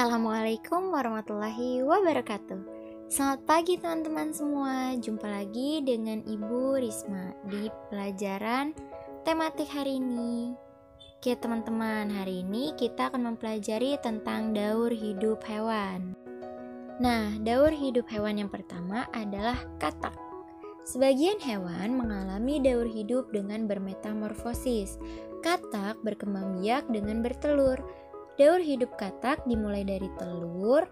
Assalamualaikum warahmatullahi wabarakatuh. Selamat pagi teman-teman semua. Jumpa lagi dengan Ibu Risma di pelajaran tematik hari ini. Oke teman-teman, hari ini kita akan mempelajari tentang daur hidup hewan. Nah, daur hidup hewan yang pertama adalah katak. Sebagian hewan mengalami daur hidup dengan bermetamorfosis. Katak berkembang biak dengan bertelur, Daur hidup katak dimulai dari telur,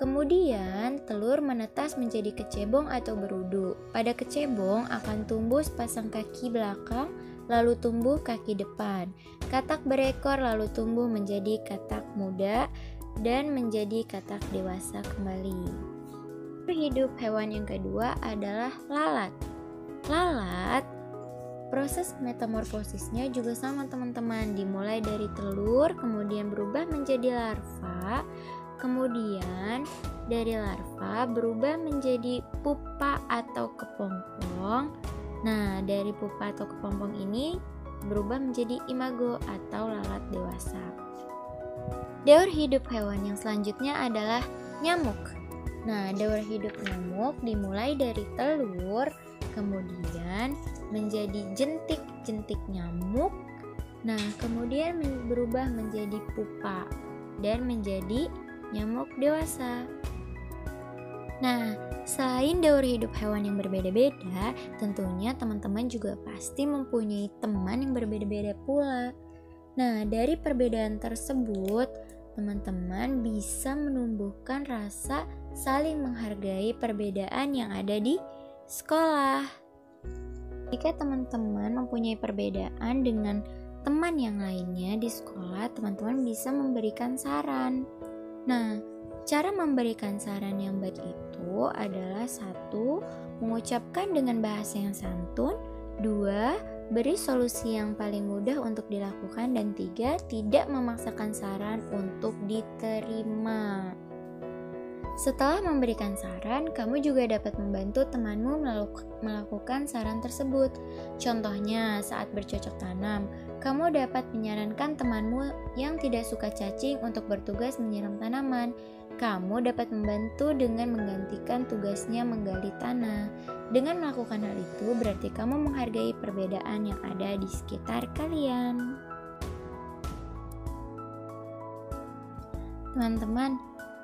kemudian telur menetas menjadi kecebong atau berudu. Pada kecebong akan tumbuh sepasang kaki belakang, lalu tumbuh kaki depan. Katak berekor lalu tumbuh menjadi katak muda dan menjadi katak dewasa kembali. Hidup hewan yang kedua adalah lalat. Lalat Proses metamorfosisnya juga sama teman-teman, dimulai dari telur, kemudian berubah menjadi larva, kemudian dari larva berubah menjadi pupa atau kepompong. Nah, dari pupa atau kepompong ini berubah menjadi imago atau lalat dewasa. Daur hidup hewan yang selanjutnya adalah nyamuk. Nah, daur hidup nyamuk dimulai dari telur, kemudian menjadi jentik-jentik nyamuk. Nah, kemudian berubah menjadi pupa dan menjadi nyamuk dewasa. Nah, selain daur hidup hewan yang berbeda-beda, tentunya teman-teman juga pasti mempunyai teman yang berbeda-beda pula. Nah, dari perbedaan tersebut, teman-teman bisa menumbuhkan rasa saling menghargai perbedaan yang ada di sekolah. Jika teman-teman mempunyai perbedaan dengan teman yang lainnya di sekolah, teman-teman bisa memberikan saran. Nah, cara memberikan saran yang baik itu adalah satu, mengucapkan dengan bahasa yang santun, dua, beri solusi yang paling mudah untuk dilakukan, dan tiga, tidak memaksakan saran untuk diterima. Setelah memberikan saran, kamu juga dapat membantu temanmu melakukan saran tersebut. Contohnya, saat bercocok tanam, kamu dapat menyarankan temanmu yang tidak suka cacing untuk bertugas menyiram tanaman. Kamu dapat membantu dengan menggantikan tugasnya menggali tanah. Dengan melakukan hal itu, berarti kamu menghargai perbedaan yang ada di sekitar kalian. Teman-teman,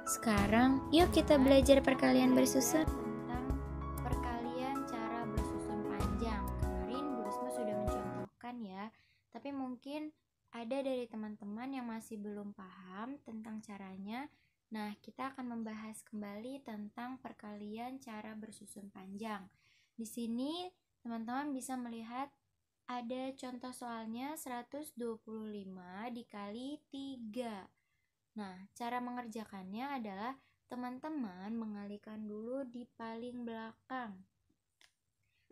sekarang, yuk kita belajar perkalian bersusun. Tentang perkalian cara bersusun panjang. Kemarin Bu Risma sudah mencontohkan ya, tapi mungkin ada dari teman-teman yang masih belum paham tentang caranya. Nah, kita akan membahas kembali tentang perkalian cara bersusun panjang. Di sini, teman-teman bisa melihat ada contoh soalnya 125 dikali 3. Nah, cara mengerjakannya adalah teman-teman mengalihkan dulu di paling belakang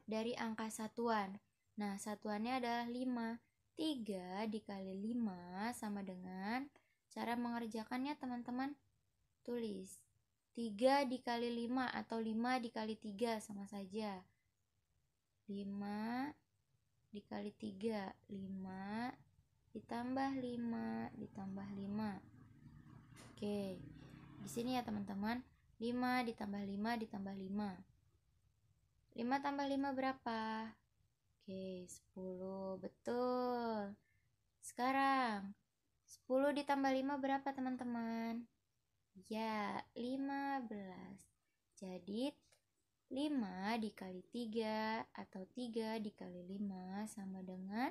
dari angka satuan. Nah, satuannya adalah 5. 3 dikali 5 sama dengan cara mengerjakannya teman-teman tulis 3 dikali 5 atau 5 dikali 3 sama saja. 5 dikali 3 5 ditambah 5 ditambah 5 Oke. Di sini ya teman-teman. 5 ditambah 5 ditambah 5. 5 tambah 5 berapa? Oke, 10. Betul. Sekarang 10 ditambah 5 berapa teman-teman? Ya, 15. Jadi 5 dikali 3 atau 3 dikali 5 sama dengan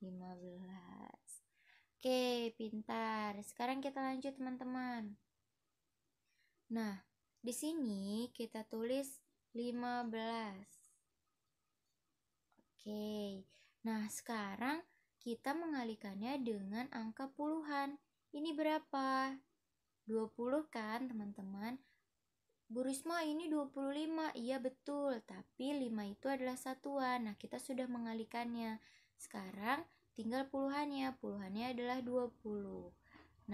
15. Oke, pintar. Sekarang kita lanjut, teman-teman. Nah, di sini kita tulis 15. Oke. Nah, sekarang kita mengalikannya dengan angka puluhan. Ini berapa? 20 kan, teman-teman? Bu Risma ini 25. Iya betul, tapi 5 itu adalah satuan. Nah, kita sudah mengalikannya. Sekarang Tinggal puluhannya, puluhannya adalah 20.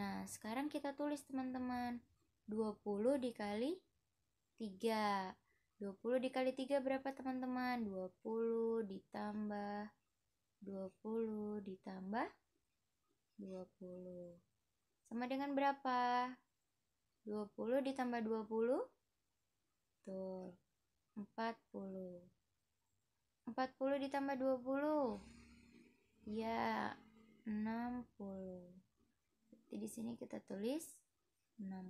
Nah, sekarang kita tulis teman-teman. 20 dikali 3. 20 dikali 3 berapa teman-teman? 20 ditambah 20 ditambah 20 sama dengan berapa? 20 ditambah 20 betul 40 40 ditambah 20 ya 60 jadi di sini kita tulis 60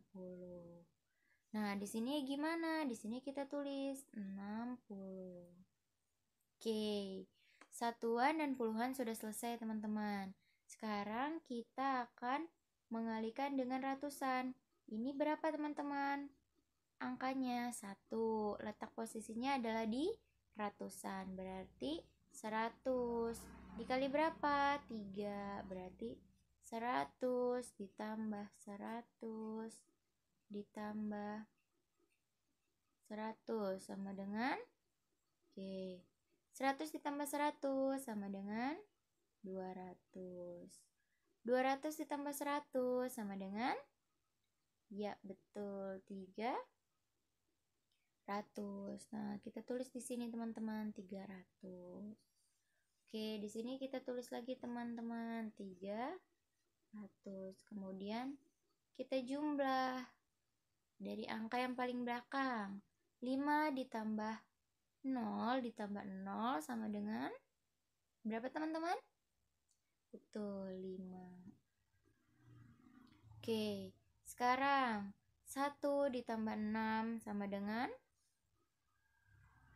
nah di sini gimana di sini kita tulis 60 oke satuan dan puluhan sudah selesai teman-teman sekarang kita akan mengalihkan dengan ratusan ini berapa teman-teman angkanya satu letak posisinya adalah di ratusan berarti 100 dikali berapa? 3 berarti 100 ditambah 100 ditambah 100 sama dengan oke okay. 100 ditambah 100 sama dengan 200 200 ditambah 100 sama dengan ya betul 3 100 nah kita tulis di sini teman-teman 300 Oke, di sini kita tulis lagi teman-teman 300. Nah, kemudian kita jumlah dari angka yang paling belakang. 5 ditambah 0 ditambah 0 sama dengan berapa teman-teman? Betul, 5. Oke, sekarang 1 ditambah 6 sama dengan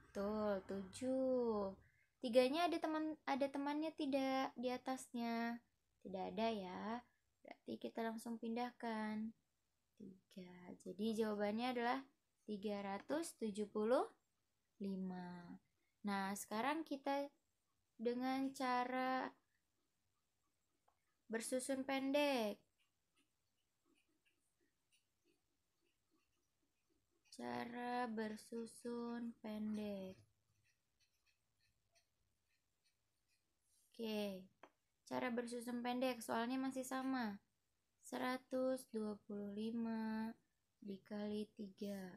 Betul, 7. Tiganya ada teman ada temannya tidak di atasnya. Tidak ada ya. Berarti kita langsung pindahkan. tiga. Jadi jawabannya adalah 375. Nah, sekarang kita dengan cara bersusun pendek. Cara bersusun pendek. Oke, cara bersusun pendek soalnya masih sama. 125 dikali 3.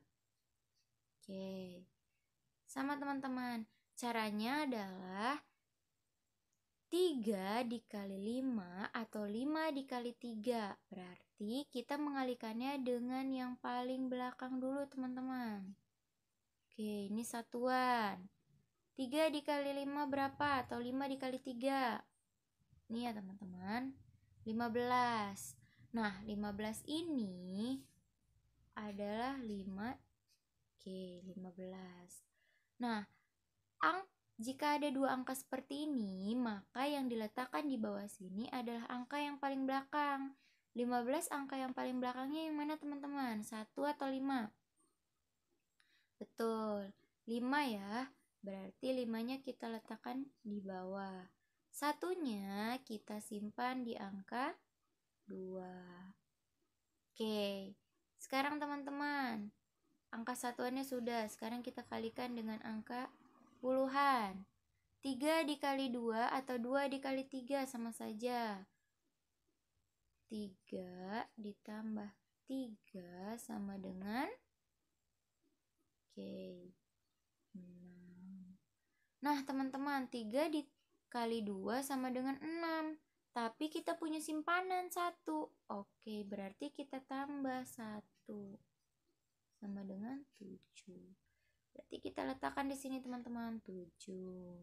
Oke. Sama teman-teman, caranya adalah 3 dikali 5 atau 5 dikali 3. Berarti kita mengalikannya dengan yang paling belakang dulu, teman-teman. Oke, ini satuan. 3 dikali 5 berapa? Atau 5 dikali 3? Nih ya teman-teman. 15. Nah, 15 ini adalah 5. Oke, 15. Nah, ang jika ada dua angka seperti ini, maka yang diletakkan di bawah sini adalah angka yang paling belakang. 15 angka yang paling belakangnya yang mana teman-teman? 1 atau 5? Betul, 5 ya. Berarti limanya kita letakkan di bawah. Satunya kita simpan di angka 2. Oke. Sekarang teman-teman, angka satuannya sudah. Sekarang kita kalikan dengan angka puluhan. 3 dikali 2 atau 2 dikali 3 sama saja. 3 ditambah 3 sama dengan Oke. Okay. 6 Nah, teman-teman, 3 dikali 2 sama dengan 6. Tapi kita punya simpanan 1. Oke, berarti kita tambah 1 sama dengan 7. Berarti kita letakkan di sini teman-teman 7.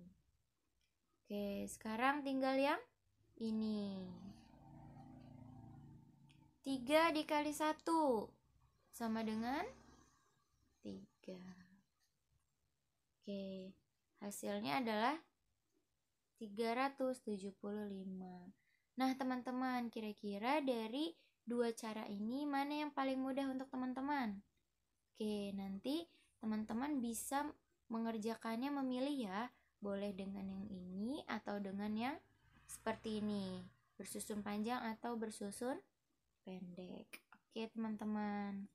Oke, sekarang tinggal yang ini. 3 dikali 1 sama dengan 3. Oke. Okay. Hasilnya adalah 375. Nah, teman-teman, kira-kira dari dua cara ini mana yang paling mudah untuk teman-teman? Oke, nanti teman-teman bisa mengerjakannya memilih ya, boleh dengan yang ini atau dengan yang seperti ini, bersusun panjang atau bersusun pendek. Oke, teman-teman.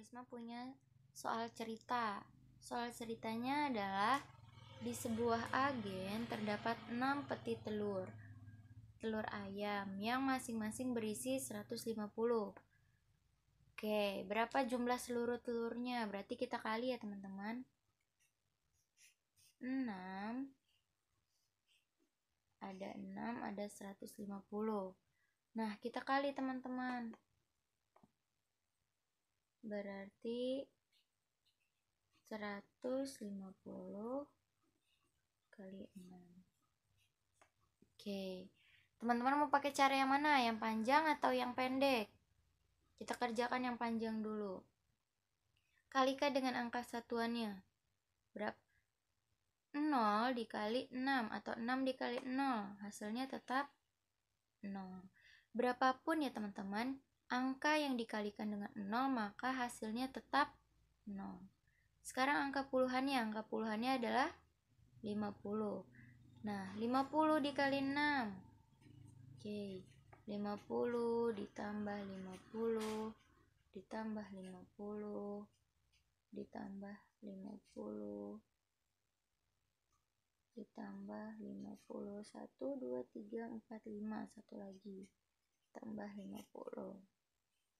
Risma punya soal cerita. Soal ceritanya adalah di sebuah agen terdapat 6 peti telur. Telur ayam yang masing-masing berisi 150. Oke, berapa jumlah seluruh telurnya? Berarti kita kali ya, teman-teman. 6 ada 6 ada 150. Nah, kita kali teman-teman berarti 150 kali 6 oke teman-teman mau pakai cara yang mana yang panjang atau yang pendek kita kerjakan yang panjang dulu kalikan dengan angka satuannya berapa 0 dikali 6 atau 6 dikali 0 hasilnya tetap 0 berapapun ya teman-teman angka yang dikalikan dengan 0 maka hasilnya tetap 0. Sekarang angka puluhannya, angka puluhannya adalah 50. Nah, 50 dikali 6. Oke, 50 ditambah 50 ditambah 50 ditambah 50 ditambah 50 1 2 3 4 5 satu lagi tambah 50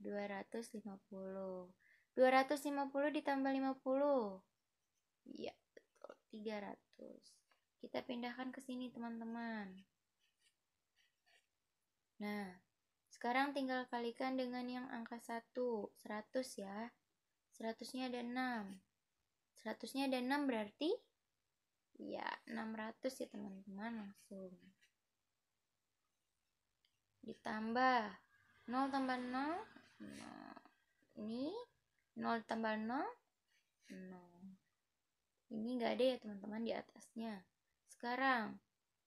250. 250 ditambah 50. Iya, betul. 300. Kita pindahkan ke sini, teman-teman. Nah, sekarang tinggal kalikan dengan yang angka 1. 100 ya. 100-nya ada 6. 100-nya ada 6 berarti ya 600 ya teman-teman langsung. Ditambah 0 tambah 0 Nah, ini 0 tambah 0 0 ini enggak ada ya teman-teman di atasnya sekarang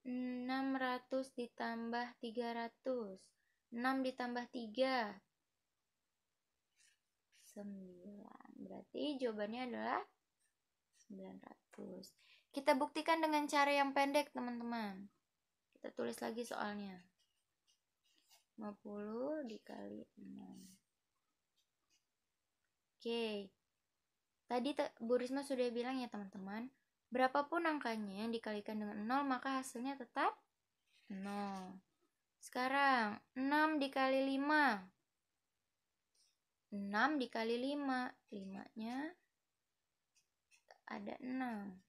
600 ditambah 300 6 ditambah 3 9 berarti jawabannya adalah 900 kita buktikan dengan cara yang pendek teman-teman kita tulis lagi soalnya 50 dikali 6. Oke. Tadi Bu Risma sudah bilang ya teman-teman, berapapun angkanya yang dikalikan dengan 0 maka hasilnya tetap 0. Sekarang 6 dikali 5. 6 dikali 5, 5-nya ada 6.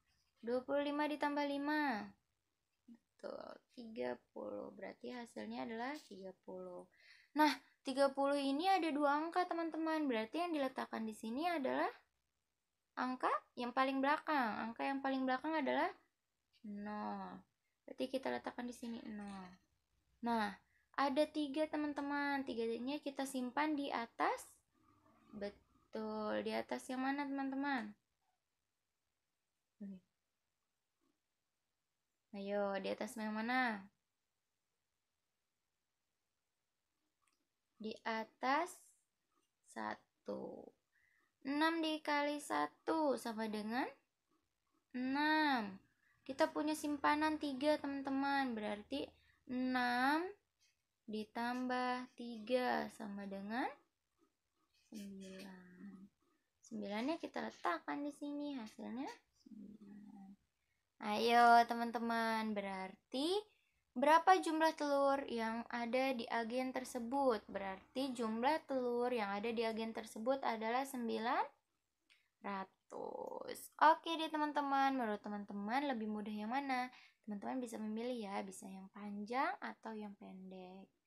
25 ditambah 5 betul 30 berarti hasilnya adalah 30 nah 30 ini ada dua angka teman-teman berarti yang diletakkan di sini adalah angka yang paling belakang angka yang paling belakang adalah 0 berarti kita letakkan di sini 0 nah ada tiga teman-teman tiganya kita simpan di atas betul di atas yang mana teman-teman Ayo, di atas yang mana? Di atas 1. 6 dikali 1 sama dengan 6. Kita punya simpanan 3, teman-teman. Berarti 6 ditambah 3 sama dengan 9. 9-nya kita letakkan di sini hasilnya Ayo teman-teman, berarti berapa jumlah telur yang ada di agen tersebut? Berarti jumlah telur yang ada di agen tersebut adalah 900. Oke deh teman-teman, menurut teman-teman lebih mudah yang mana? Teman-teman bisa memilih ya, bisa yang panjang atau yang pendek.